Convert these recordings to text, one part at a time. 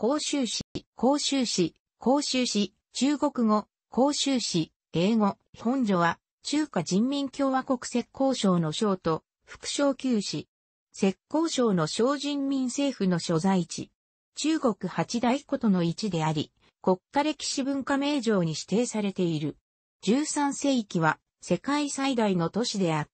広州市、広州市、広州市、中国語、広州市、英語、本所は、中華人民共和国浙江省の省と、副省級市。浙江省の省人民政府の所在地。中国八大古都の一であり、国家歴史文化名城に指定されている。13世紀は、世界最大の都市であっ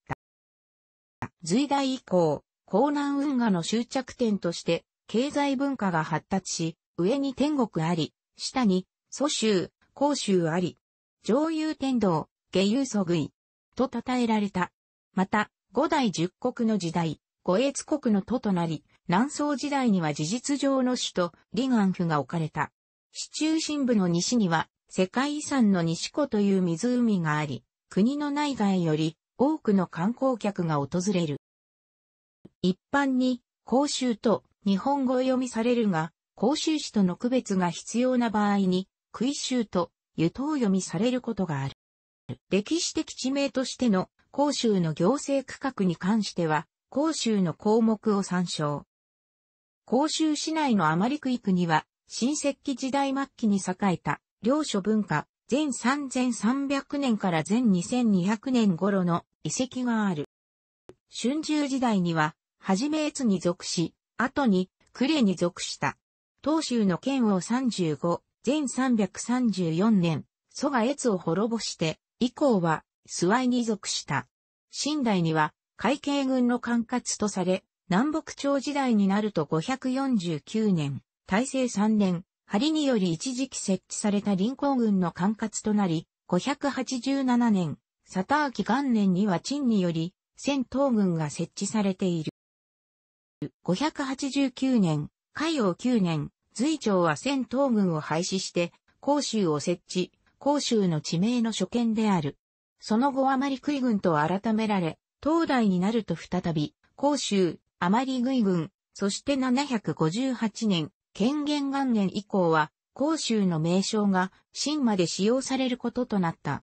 た。隋代以降、江南運河の終着点として、経済文化が発達し、上に天国あり、下に、蘇州、甲州あり、上遊天道、下遊祖具と称えられた。また、五代十国の時代、五越国の都となり、南宋時代には事実上の首都、ガ岸府が置かれた。市中心部の西には、世界遺産の西湖という湖があり、国の内外より多くの観光客が訪れる。一般に、甲州と日本語読みされるが、甲州市との区別が必要な場合に、杭州と湯を読みされることがある。歴史的地名としての甲州の行政区画に関しては、甲州の項目を参照。甲州市内のあまり区域には、新石器時代末期に栄えた、領書文化、前3300年から前2200年頃の遺跡がある。春秋時代には、はじめ越に属し、後に、クレに属した。東州の剣王35、全334年、蘇我越を滅ぼして、以降は、諏訪に属した。新代には、海警軍の管轄とされ、南北朝時代になると549年、大正3年、針により一時期設置された臨港軍の管轄となり、587年、佐田秋元年には陳により、戦闘軍が設置されている。589年、海王9年、隋朝は戦闘軍を廃止して、広州を設置、広州の地名の初見である。その後あまり杭軍と改められ、東大になると再び、広州、あまり杭軍、そして758年、権限元年以降は、広州の名称が、新まで使用されることとなった。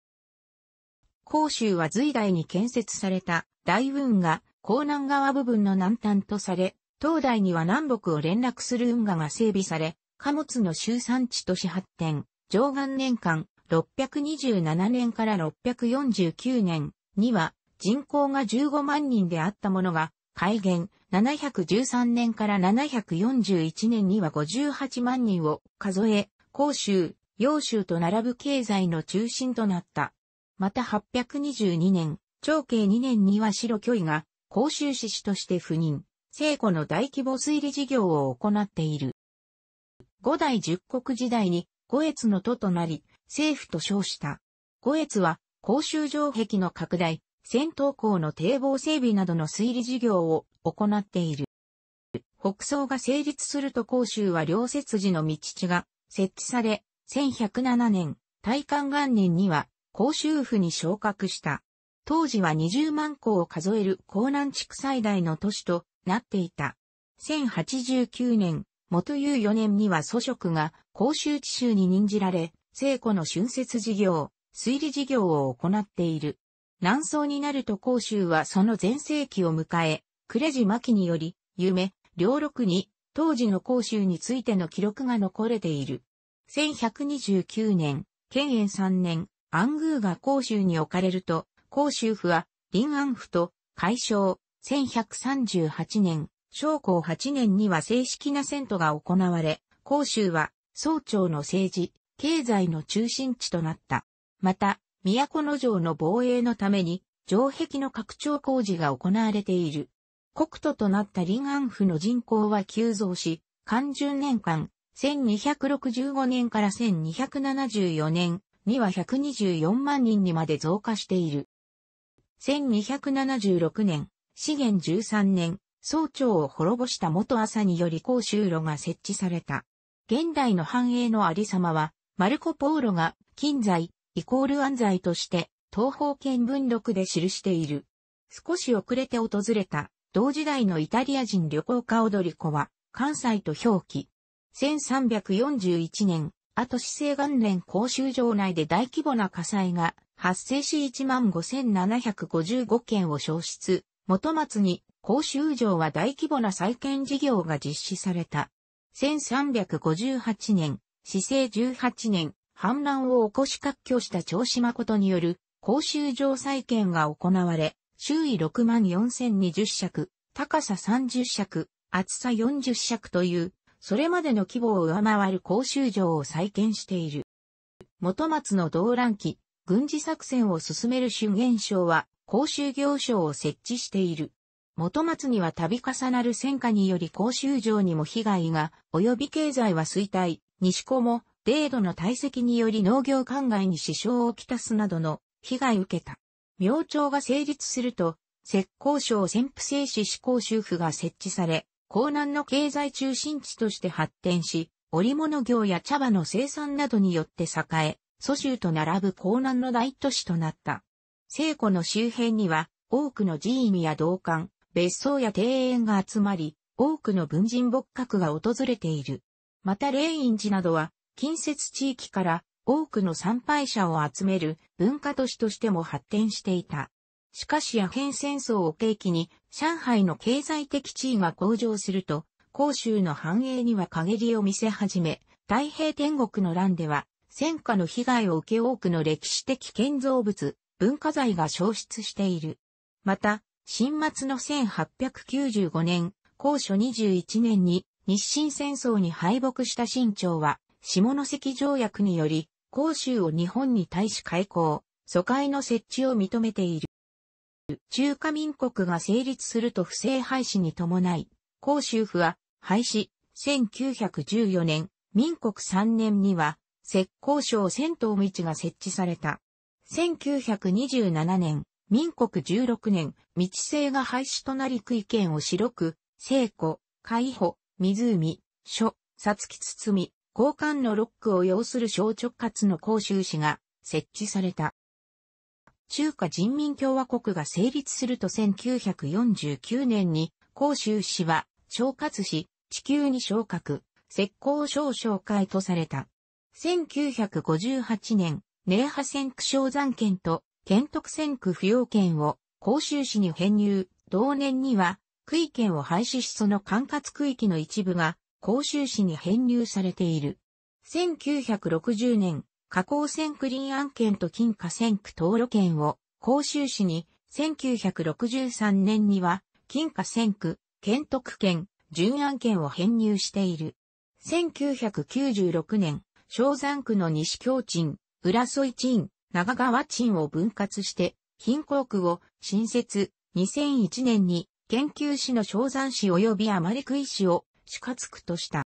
広州は隋代に建設された大運河、江南側部分の南端とされ、東大には南北を連絡する運河が整備され、貨物の集産地都市発展、上岸年間627年から649年には人口が15万人であったものが、改元713年から741年には58万人を数え、甲州、洋州と並ぶ経済の中心となった。また822年、長慶2年には白居が公州市市として赴任、聖子の大規模推理事業を行っている。五代十国時代に五越の都となり、政府と称した。五越は、公州城壁の拡大、戦闘港の堤防整備などの推理事業を行っている。北総が成立すると公州は両節寺の道地が設置され、1107年、大観元年には公州府に昇格した。当時は20万戸を数える江南地区最大の都市となっていた。1089年、元有4年には祖職が甲州地州に任じられ、聖子の春節事業、推理事業を行っている。南宋になると甲州はその全盛期を迎え、呉寺巻により、夢、両六に、当時の甲州についての記録が残れている。1129年、県炎3年、安宮が甲州に置かれると、甲州府は、臨安府と、改称、1138年、昭光8年には正式な戦都が行われ、甲州は、総長の政治、経済の中心地となった。また、都城の防衛のために、城壁の拡張工事が行われている。国土となった臨安府の人口は急増し、漢1年間、1265年から1274年には124万人にまで増加している。1276年、資源13年、総長を滅ぼした元朝により公衆路が設置された。現代の繁栄のありさまは、マルコ・ポーロが近在、イコール安在として、東方見聞録で記している。少し遅れて訪れた、同時代のイタリア人旅行家オドリコは、関西と表記。1341年、後市政元年公衆城内で大規模な火災が発生し15,755件を消失、元松に甲州城は大規模な再建事業が実施された。1358年、市政18年、反乱を起こし割拠した長島ことによる甲州城再建が行われ、周囲6万4020尺、高さ30尺、厚さ40尺という、それまでの規模を上回る甲州城を再建している。元松の動乱期、軍事作戦を進める主元省は、公衆行省を設置している。元松には度重なる戦火により公衆城にも被害が、及び経済は衰退、西湖も、米土の堆積により農業灌漑に支障をきたすなどの被害を受けた。明朝が成立すると、石膏省潜伏政止市公衆府が設置され、江南の経済中心地として発展し、織物業や茶葉の生産などによって栄え、蘇州と並ぶ江南の大都市となった。聖湖の周辺には多くの寺院や道館、別荘や庭園が集まり、多くの文人仏閣が訪れている。また霊院寺などは近接地域から多くの参拝者を集める文化都市としても発展していた。しかしアヘン戦争を契機に上海の経済的地位が向上すると、広州の繁栄には陰りを見せ始め、太平天国の乱では戦火の被害を受け多くの歴史的建造物、文化財が消失している。また、新末の1895年、高所21年に日清戦争に敗北した新朝は、下関条約により、甲州を日本に対し開港、疎開の設置を認めている。中華民国が成立すると不正廃止に伴い、甲州府は廃止、1914年、民国3年には、浙江省銭湯道が設置された。1927年、民国16年、道制が廃止となり区意見を白く、聖湖、海保、湖、書、さつき包み、交換のロックを要する小直轄の甲州市が設置された。中華人民共和国が成立すると1949年に、甲州市は、小轄市、地球に昇格、浙江省省会とされた。1958年、寧波線戦区小山県と、県徳戦区不要県を、甲州市に編入、同年には、区域県を廃止しその管轄区域の一部が、甲州市に編入されている。1960年、加工線区林安県と金華線区道路県を、甲州市に、1963年には、金華線区、県徳県、順安県を編入している。1996年、小山区の西京鎮、浦添鎮、長川鎮を分割して、貧困区を新設、2001年に研究市の小山市及び余り区医市を死活区とした。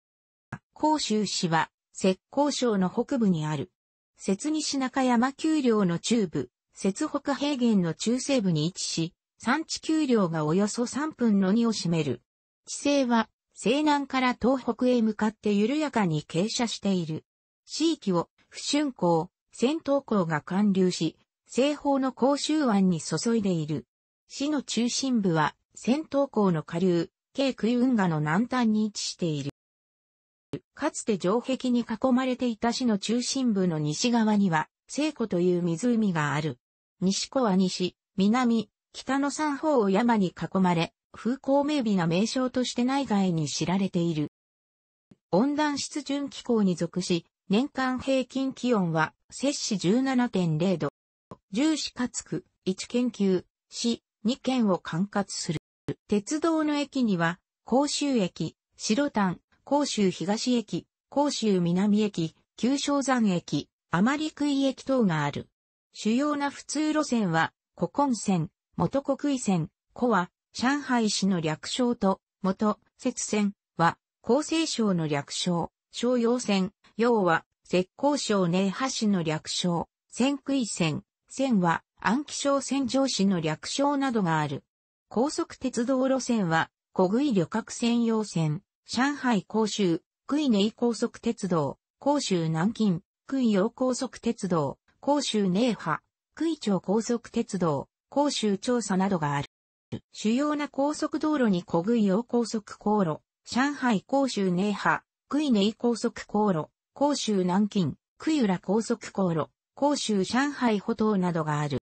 甲州市は、石膏省の北部にある。摂西中山丘陵の中部、摂北平原の中西部に位置し、山地丘陵がおよそ3分の2を占める。地勢は、西南から東北へ向かって緩やかに傾斜している。地域を不春港、戦闘港が貫流し、西方の甲州湾に注いでいる。市の中心部は、戦闘港の下流、京ク運河の南端に位置している。かつて城壁に囲まれていた市の中心部の西側には、聖湖という湖がある。西湖は西、南、北の三方を山に囲まれ、風光明媚な名称として内外に知られている。温暖湿潤気候に属し、年間平均気温は、摂氏17.0度。重視かつく、1研究、市、2県を管轄する。鉄道の駅には、甲州駅、白丹、甲州東駅、甲州南駅、旧正山駅、余り食い駅等がある。主要な普通路線は、古今線、元国井線、古は、上海市の略称と、元、節線は、厚生省の略称、商用線、要は、浙江省寧波市の略称、仙杭線、線は安徽省仙城市の略称などがある。高速鉄道路線は、小杭旅客専用線、上海甲州、杭寧高速鉄道、甲州南京、杭陽高速鉄道、甲州寧波、杭町高速鉄道、甲州調査などがある。主要な高速道路に小杭陽高速航路、上海甲州寧波、杭寧高速航路、広州南京、杭浦高速航路、広州上海歩道などがある。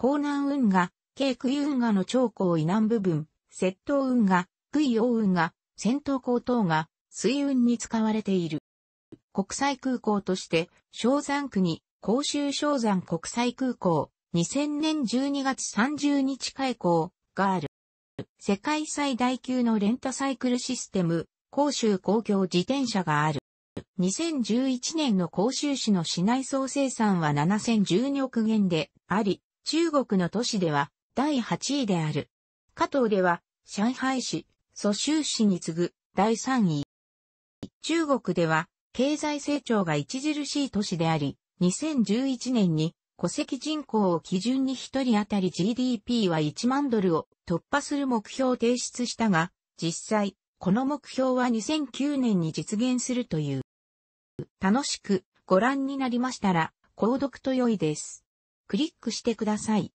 江南運河、京杭運河の長江以南部分、窃盗運河、杭大運河、戦闘高等が水運に使われている。国際空港として、昭山区に、広州昭山国際空港、2000年12月30日開港がある。世界最大級のレンタサイクルシステム、広州公共自転車がある。2011年の広州市の市内総生産は7012億元であり、中国の都市では第8位である。加藤では上海市、蘇州市に次ぐ第3位。中国では経済成長が著しい都市であり、2011年に戸籍人口を基準に1人当たり GDP は1万ドルを突破する目標を提出したが、実際、この目標は2009年に実現するという。楽しくご覧になりましたら、購読と良いです。クリックしてください。